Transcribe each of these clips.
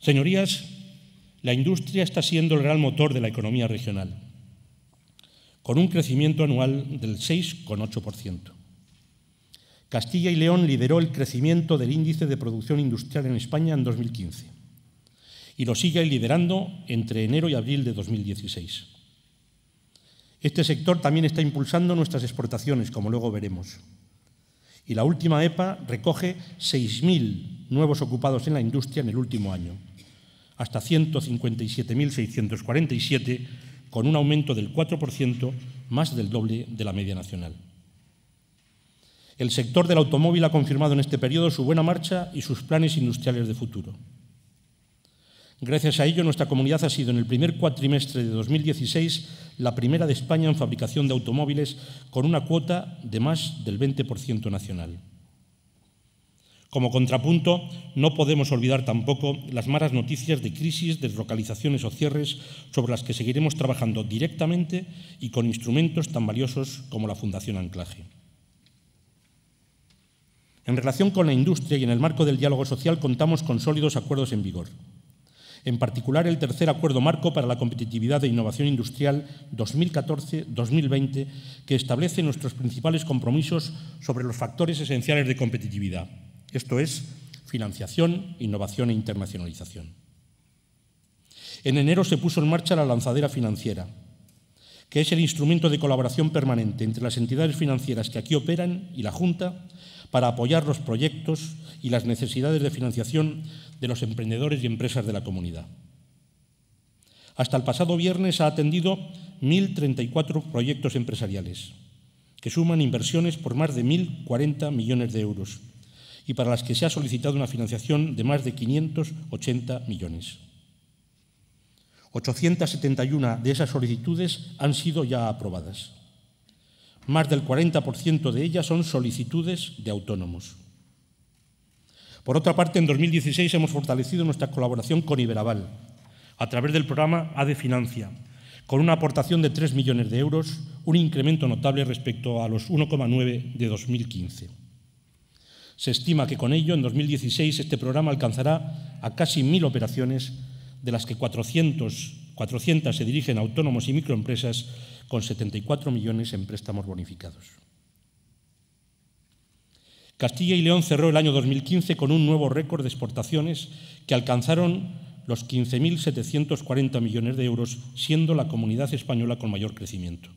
Señorías, la industria está siendo el gran motor de la economía regional, con un crecimiento anual del 6,8%. Castilla y León lideró el crecimiento del índice de producción industrial en España en 2015 y lo sigue liderando entre enero y abril de 2016. Este sector también está impulsando nuestras exportaciones, como luego veremos. Y la última EPA recoge 6.000 nuevos ocupados en la industria en el último año, hasta 157.647, con un aumento del 4%, más del doble de la media nacional. El sector del automóvil ha confirmado en este periodo su buena marcha y sus planes industriales de futuro. Gracias a ello, nuestra comunidad ha sido en el primer cuatrimestre de 2016 la primera de España en fabricación de automóviles con una cuota de más del 20% nacional. Como contrapunto, no podemos olvidar tampoco las malas noticias de crisis, deslocalizaciones o cierres sobre las que seguiremos trabajando directamente y con instrumentos tan valiosos como la Fundación Anclaje. En relación con la industria y en el marco del diálogo social contamos con sólidos acuerdos en vigor. En particular, el tercer acuerdo marco para la competitividad e innovación industrial 2014-2020, que establece nuestros principales compromisos sobre los factores esenciales de competitividad esto es financiación, innovación e internacionalización. En enero se puso en marcha la lanzadera financiera, que es el instrumento de colaboración permanente entre las entidades financieras que aquí operan y la Junta para apoyar los proyectos y las necesidades de financiación de los emprendedores y empresas de la comunidad. Hasta el pasado viernes ha atendido 1.034 proyectos empresariales, que suman inversiones por más de 1.040 millones de euros, y para las que se ha solicitado una financiación de más de 580 millones. 871 de esas solicitudes han sido ya aprobadas. Más del 40% de ellas son solicitudes de autónomos. Por otra parte, en 2016 hemos fortalecido nuestra colaboración con Iberaval a través del programa ADE Financia, con una aportación de 3 millones de euros, un incremento notable respecto a los 1,9 de 2015. Se estima que con ello, en 2016, este programa alcanzará a casi mil operaciones, de las que 400, 400 se dirigen a autónomos y microempresas, con 74 millones en préstamos bonificados. Castilla y León cerró el año 2015 con un nuevo récord de exportaciones que alcanzaron los 15.740 millones de euros, siendo la comunidad española con mayor crecimiento.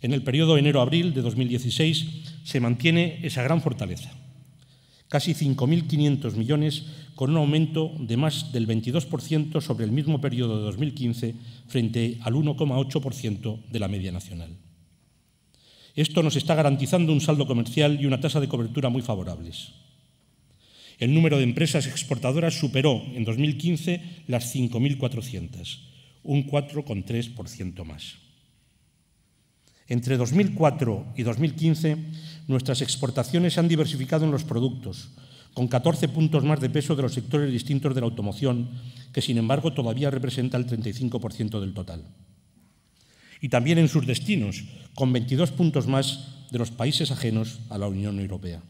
En el periodo enero-abril de 2016 se mantiene esa gran fortaleza, casi 5.500 millones, con un aumento de más del 22% sobre el mismo periodo de 2015 frente al 1,8% de la media nacional. Esto nos está garantizando un saldo comercial y una tasa de cobertura muy favorables. El número de empresas exportadoras superó en 2015 las 5.400, un 4,3% más. Entre 2004 y 2015, nuestras exportaciones se han diversificado en los productos, con 14 puntos más de peso de los sectores distintos de la automoción, que sin embargo todavía representa el 35% del total. Y también en sus destinos, con 22 puntos más de los países ajenos a la Unión Europea.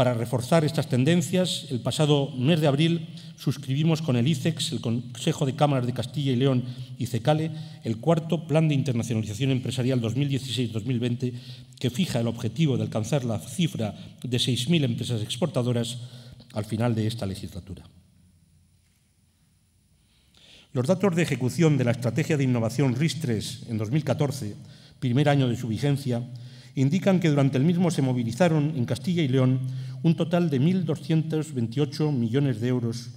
Para reforzar estas tendencias, el pasado mes de abril suscribimos con el ICEX, el Consejo de Cámaras de Castilla y León y CECALE, el cuarto Plan de Internacionalización Empresarial 2016-2020, que fija el objetivo de alcanzar la cifra de 6.000 empresas exportadoras al final de esta legislatura. Los datos de ejecución de la Estrategia de Innovación RIS3 en 2014, primer año de su vigencia, indican que durante el mismo se movilizaron en Castilla y León un total de 1.228 millones de euros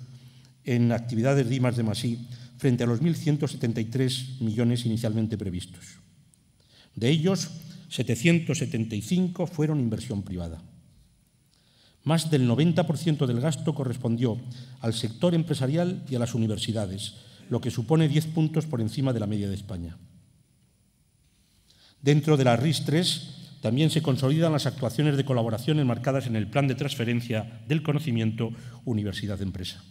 en actividades Dimas de Masí frente a los 1.173 millones inicialmente previstos. De ellos, 775 fueron inversión privada. Más del 90% del gasto correspondió al sector empresarial y a las universidades, lo que supone 10 puntos por encima de la media de España. Dentro de la RIS 3 también se consolidan las actuaciones de colaboración enmarcadas en el Plan de Transferencia del Conocimiento Universidad-Empresa.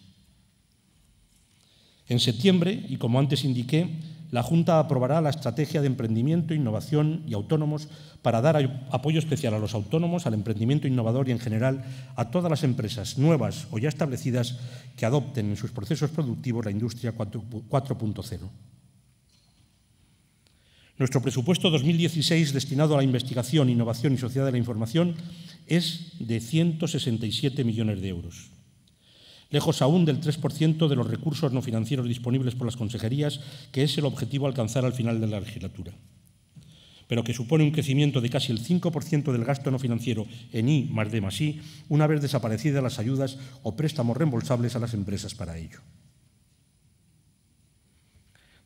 En septiembre, y como antes indiqué, la Junta aprobará la Estrategia de Emprendimiento, Innovación y Autónomos para dar apoyo especial a los autónomos, al emprendimiento innovador y en general a todas las empresas nuevas o ya establecidas que adopten en sus procesos productivos la industria 4.0. Nuestro presupuesto 2016 destinado a la investigación, innovación y sociedad de la información es de 167 millones de euros. Lejos aún del 3% de los recursos no financieros disponibles por las consejerías, que es el objetivo alcanzar al final de la legislatura. Pero que supone un crecimiento de casi el 5% del gasto no financiero en I más D más I, una vez desaparecidas las ayudas o préstamos reembolsables a las empresas para ello.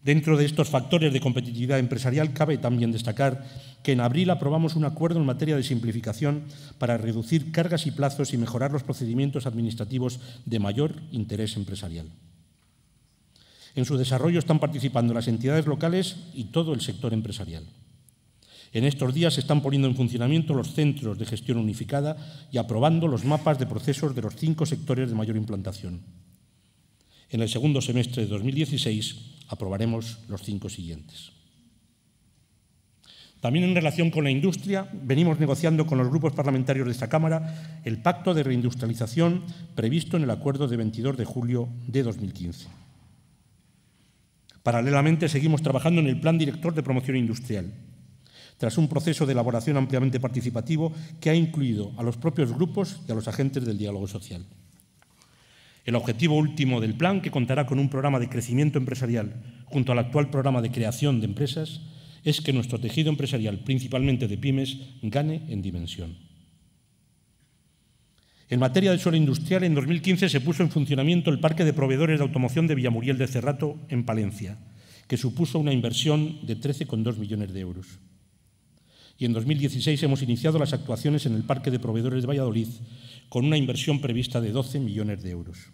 Dentro de estos factores de competitividad empresarial cabe también destacar que en abril aprobamos un acuerdo en materia de simplificación para reducir cargas y plazos y mejorar los procedimientos administrativos de mayor interés empresarial. En su desarrollo están participando las entidades locales y todo el sector empresarial. En estos días se están poniendo en funcionamiento los centros de gestión unificada y aprobando los mapas de procesos de los cinco sectores de mayor implantación. En el segundo semestre de 2016 aprobaremos los cinco siguientes. También en relación con la industria, venimos negociando con los grupos parlamentarios de esta Cámara el pacto de reindustrialización previsto en el acuerdo de 22 de julio de 2015. Paralelamente, seguimos trabajando en el Plan Director de Promoción Industrial, tras un proceso de elaboración ampliamente participativo que ha incluido a los propios grupos y a los agentes del diálogo social. El objetivo último del plan, que contará con un programa de crecimiento empresarial junto al actual programa de creación de empresas, es que nuestro tejido empresarial, principalmente de pymes, gane en dimensión. En materia de suelo industrial, en 2015 se puso en funcionamiento el Parque de Proveedores de Automoción de Villamuriel de Cerrato, en Palencia, que supuso una inversión de 13,2 millones de euros. Y en 2016 hemos iniciado las actuaciones en el Parque de Proveedores de Valladolid, con una inversión prevista de 12 millones de euros.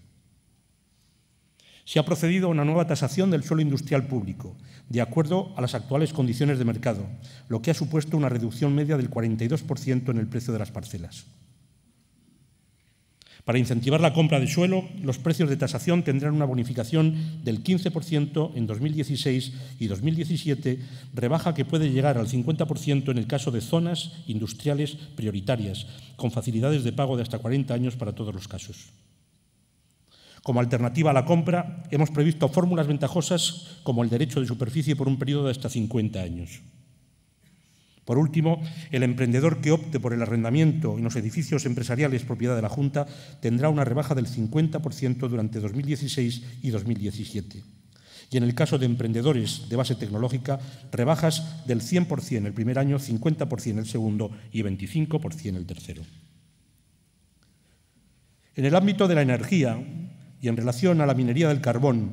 Se ha procedido a una nueva tasación del suelo industrial público, de acuerdo a las actuales condiciones de mercado, lo que ha supuesto una reducción media del 42% en el precio de las parcelas. Para incentivar la compra de suelo, los precios de tasación tendrán una bonificación del 15% en 2016 y 2017, rebaja que puede llegar al 50% en el caso de zonas industriales prioritarias, con facilidades de pago de hasta 40 años para todos los casos. Como alternativa a la compra, hemos previsto fórmulas ventajosas como el derecho de superficie por un periodo de hasta 50 años. Por último, el emprendedor que opte por el arrendamiento en los edificios empresariales propiedad de la Junta tendrá una rebaja del 50% durante 2016 y 2017. Y en el caso de emprendedores de base tecnológica, rebajas del 100% el primer año, 50% el segundo y 25% el tercero. En el ámbito de la energía y en relación a la minería del carbón,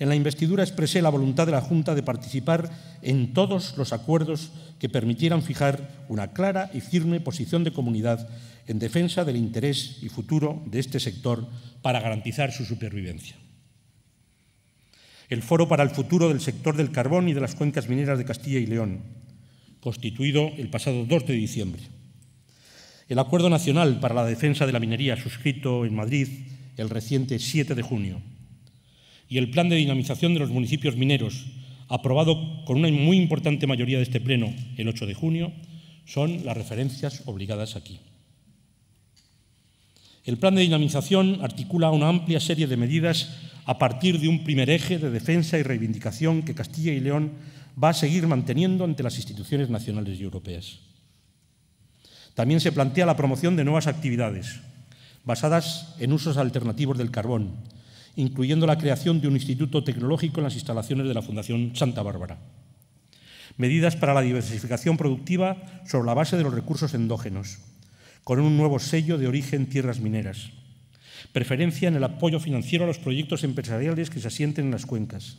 en la investidura expresé la voluntad de la Junta de participar en todos los acuerdos que permitieran fijar una clara y firme posición de comunidad en defensa del interés y futuro de este sector para garantizar su supervivencia. El Foro para el Futuro del Sector del Carbón y de las Cuencas Mineras de Castilla y León, constituido el pasado 2 de diciembre. El Acuerdo Nacional para la Defensa de la Minería, suscrito en Madrid el reciente 7 de junio y el plan de dinamización de los municipios mineros, aprobado con una muy importante mayoría de este Pleno el 8 de junio, son las referencias obligadas aquí. El plan de dinamización articula una amplia serie de medidas a partir de un primer eje de defensa y reivindicación que Castilla y León va a seguir manteniendo ante las instituciones nacionales y europeas. También se plantea la promoción de nuevas actividades basadas en usos alternativos del carbón, incluyendo la creación de un instituto tecnológico en las instalaciones de la Fundación Santa Bárbara. Medidas para la diversificación productiva sobre la base de los recursos endógenos, con un nuevo sello de origen tierras mineras. Preferencia en el apoyo financiero a los proyectos empresariales que se asienten en las cuencas.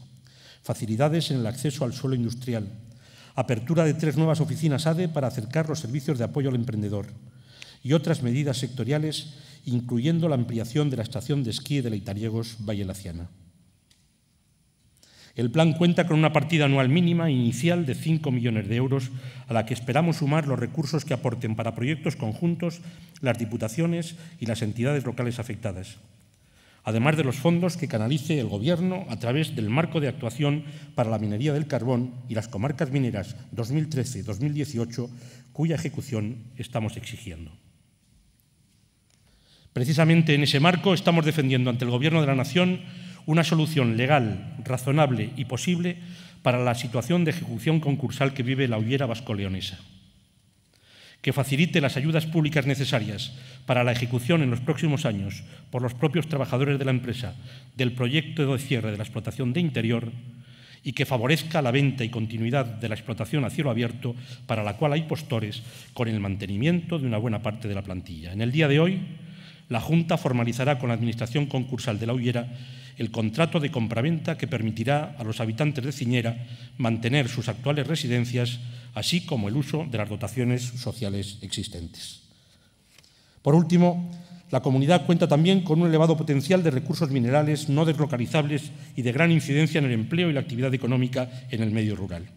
Facilidades en el acceso al suelo industrial. Apertura de tres nuevas oficinas ADE para acercar los servicios de apoyo al emprendedor y otras medidas sectoriales, incluyendo la ampliación de la estación de esquí de Leitariegos Valle Laciana. El plan cuenta con una partida anual mínima inicial de 5 millones de euros, a la que esperamos sumar los recursos que aporten para proyectos conjuntos las diputaciones y las entidades locales afectadas, además de los fondos que canalice el Gobierno a través del marco de actuación para la minería del carbón y las comarcas mineras 2013-2018, cuya ejecución estamos exigiendo. Precisamente en ese marco estamos defendiendo ante el Gobierno de la Nación una solución legal, razonable y posible para la situación de ejecución concursal que vive la hollera vasco-leonesa, que facilite las ayudas públicas necesarias para la ejecución en los próximos años por los propios trabajadores de la empresa del proyecto de cierre de la explotación de interior y que favorezca la venta y continuidad de la explotación a cielo abierto para la cual hay postores con el mantenimiento de una buena parte de la plantilla. En el día de hoy, la Junta formalizará con la Administración concursal de la Ullera el contrato de compraventa que permitirá a los habitantes de Ciñera mantener sus actuales residencias, así como el uso de las dotaciones sociales existentes. Por último, la comunidad cuenta también con un elevado potencial de recursos minerales no deslocalizables y de gran incidencia en el empleo y la actividad económica en el medio rural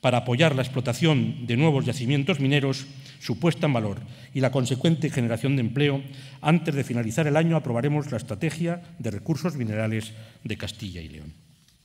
para apoyar la explotación de nuevos yacimientos mineros, su puesta en valor y la consecuente generación de empleo, antes de finalizar el año aprobaremos la Estrategia de Recursos Minerales de Castilla y León.